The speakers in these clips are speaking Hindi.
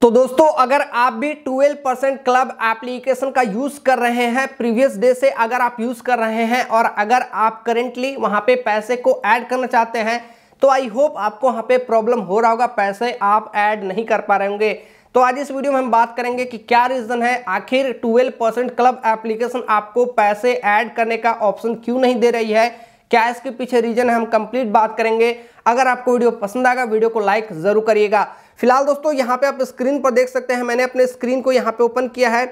तो दोस्तों अगर आप भी 12 परसेंट क्लब एप्लीकेशन का यूज कर रहे हैं प्रीवियस डे से अगर आप यूज कर रहे हैं और अगर आप करेंटली वहां पे पैसे को ऐड करना चाहते हैं तो आई होप आपको वहां पे प्रॉब्लम हो रहा होगा पैसे आप ऐड नहीं कर पा रहे होंगे तो आज इस वीडियो में हम बात करेंगे कि क्या रीज़न है आखिर 12 परसेंट क्लब एप्लीकेशन आपको पैसे ऐड करने का ऑप्शन क्यों नहीं दे रही है क्या इसके पीछे रीज़न है हम कंप्लीट बात करेंगे अगर आपको वीडियो पसंद आएगा वीडियो को लाइक ज़रूर करिएगा फिलहाल दोस्तों यहाँ पे आप स्क्रीन पर देख सकते हैं मैंने अपने स्क्रीन को यहाँ पे ओपन किया है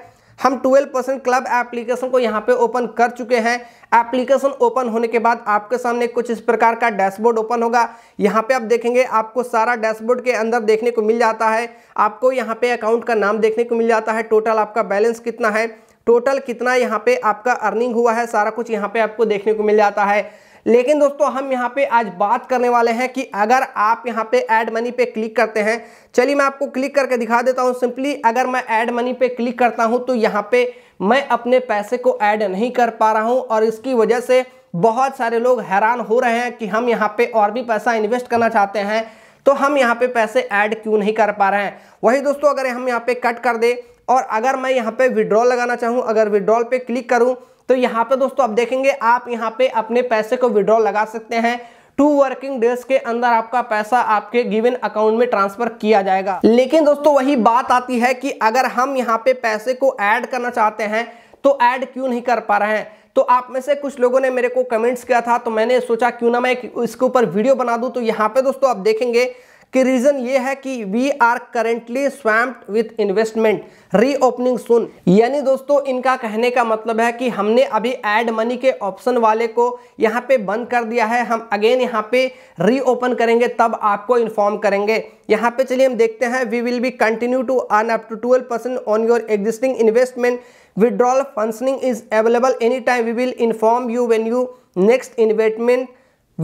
हम 12 परसेंट क्लब एप्लीकेशन को यहाँ पे ओपन कर चुके हैं एप्लीकेशन ओपन होने के बाद आपके सामने कुछ इस प्रकार का डैशबोर्ड ओपन होगा यहाँ पे आप देखेंगे आपको सारा डैशबोर्ड के अंदर देखने को मिल जाता है आपको यहाँ पे अकाउंट का नाम देखने को मिल जाता है टोटल आपका बैलेंस कितना है टोटल कितना यहाँ पे आपका अर्निंग हुआ है सारा कुछ यहाँ पे आपको देखने को मिल जाता है लेकिन दोस्तों हम यहाँ पे आज बात करने वाले हैं कि अगर आप यहाँ पे एड मनी पे क्लिक करते हैं चलिए मैं आपको क्लिक करके दिखा देता हूँ सिंपली अगर मैं ऐड मनी पे क्लिक करता हूँ तो यहाँ पे मैं अपने पैसे को ऐड नहीं कर पा रहा हूँ और इसकी वजह से बहुत सारे लोग हैरान हो रहे हैं कि हम यहाँ पे और भी पैसा इन्वेस्ट करना चाहते हैं तो हम यहाँ पे पैसे ऐड क्यों नहीं कर पा रहे हैं वही दोस्तों अगर हम यहाँ पे कट कर दे और अगर मैं यहाँ पे विड्रॉल लगाना चाहूँ अगर विड्रॉल पे क्लिक करूँ तो यहाँ पे दोस्तों आप देखेंगे आप यहाँ पे अपने पैसे को विड्रॉ लगा सकते हैं टू वर्किंग डेज के अंदर आपका पैसा आपके गिवन अकाउंट में ट्रांसफर किया जाएगा लेकिन दोस्तों वही बात आती है कि अगर हम यहाँ पे पैसे को ऐड करना चाहते हैं तो ऐड क्यों नहीं कर पा रहे हैं तो आप में से कुछ लोगों ने मेरे को कमेंट्स किया था तो मैंने सोचा क्यों ना मैं इसके ऊपर वीडियो बना दूं तो यहाँ पे दोस्तों आप देखेंगे कि रीजन ये है कि we are currently swamped with investment reopening soon यानी दोस्तों इनका कहने का मतलब है कि हमने अभी एड मनी के ऑप्शन वाले को यहाँ पे बंद कर दिया है हम अगेन यहाँ पे रीओपन करेंगे तब आपको इन्फॉर्म करेंगे यहाँ पे चलिए हम देखते हैं we will be continue to earn up to twelve percent on your existing investment functioning is available any time we will inform you when you next investment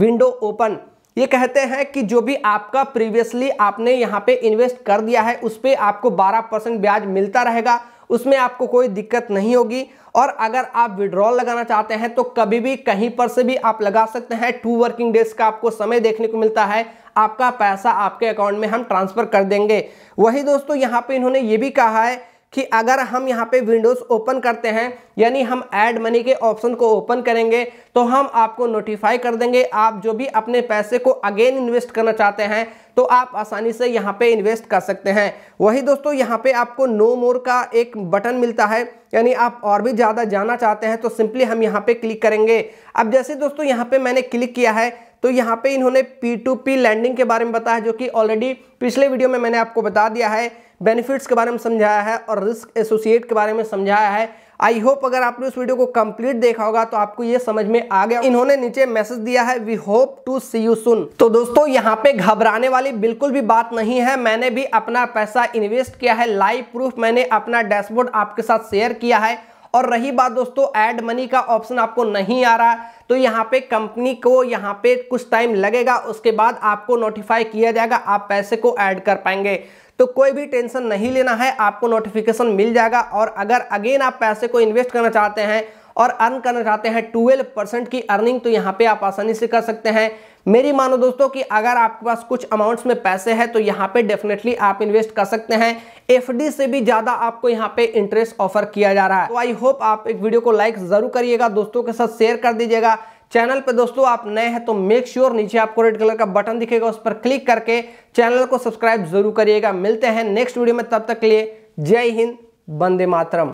window open ये कहते हैं कि जो भी आपका प्रीवियसली आपने यहाँ पे इन्वेस्ट कर दिया है उस पर आपको 12 परसेंट ब्याज मिलता रहेगा उसमें आपको कोई दिक्कत नहीं होगी और अगर आप विड्रॉल लगाना चाहते हैं तो कभी भी कहीं पर से भी आप लगा सकते हैं टू वर्किंग डेज का आपको समय देखने को मिलता है आपका पैसा आपके अकाउंट में हम ट्रांसफ़र कर देंगे वही दोस्तों यहाँ पे इन्होंने ये भी कहा है कि अगर हम यहाँ पे विंडोज़ ओपन करते हैं यानी हम ऐड मनी के ऑप्शन को ओपन करेंगे तो हम आपको नोटिफाई कर देंगे आप जो भी अपने पैसे को अगेन इन्वेस्ट करना चाहते हैं तो आप आसानी से यहाँ पे इन्वेस्ट कर सकते हैं वही दोस्तों यहाँ पे आपको नो मोर का एक बटन मिलता है यानी आप और भी ज़्यादा जाना चाहते हैं तो सिंपली हम यहाँ पे क्लिक करेंगे अब जैसे दोस्तों यहाँ पे मैंने क्लिक किया है तो यहाँ पे इन्होंने पी टू पी लैंडिंग के बारे में बताया जो कि ऑलरेडी पिछले वीडियो में मैंने आपको बता दिया है बेनिफिट्स के बारे में समझाया है और रिस्क एसोसिएट के बारे में समझाया है आई होप अगर आपने उस वीडियो को कंप्लीट देखा होगा तो आपको ये समझ में आ गया इन्होंने नीचे मैसेज दिया है we hope to see you soon तो दोस्तों यहाँ पे घबराने वाली बिल्कुल भी बात नहीं है मैंने भी अपना पैसा इन्वेस्ट किया है लाइव प्रूफ मैंने अपना डैशबोर्ड आपके साथ शेयर किया है और रही बात दोस्तों एड मनी का ऑप्शन आपको नहीं आ रहा तो यहाँ पे कंपनी को यहाँ पे कुछ टाइम लगेगा उसके बाद आपको नोटिफाई किया जाएगा आप पैसे को ऐड कर पाएंगे तो कोई भी टेंशन नहीं लेना है आपको नोटिफिकेशन मिल जाएगा और अगर अगेन आप पैसे को इन्वेस्ट करना चाहते हैं और अर्न करना चाहते हैं ट्वेल्व परसेंट की अर्निंग तो यहाँ पे आप आसानी से कर सकते हैं मेरी मानो दोस्तों कि अगर आपके पास कुछ अमाउंट्स में पैसे हैं तो यहाँ पे डेफिनेटली आप इन्वेस्ट कर सकते हैं एफडी से भी ज़्यादा आपको यहाँ पे इंटरेस्ट ऑफर किया जा रहा है तो आई होप आप एक वीडियो को लाइक ज़रूर करिएगा दोस्तों के साथ शेयर कर दीजिएगा चैनल पे दोस्तों आप नए हैं तो मेक श्योर sure नीचे आपको रेड कलर का बटन दिखेगा उस पर क्लिक करके चैनल को सब्सक्राइब जरूर करिएगा मिलते हैं नेक्स्ट वीडियो में तब तक लिए जय हिंद बंदे मातरम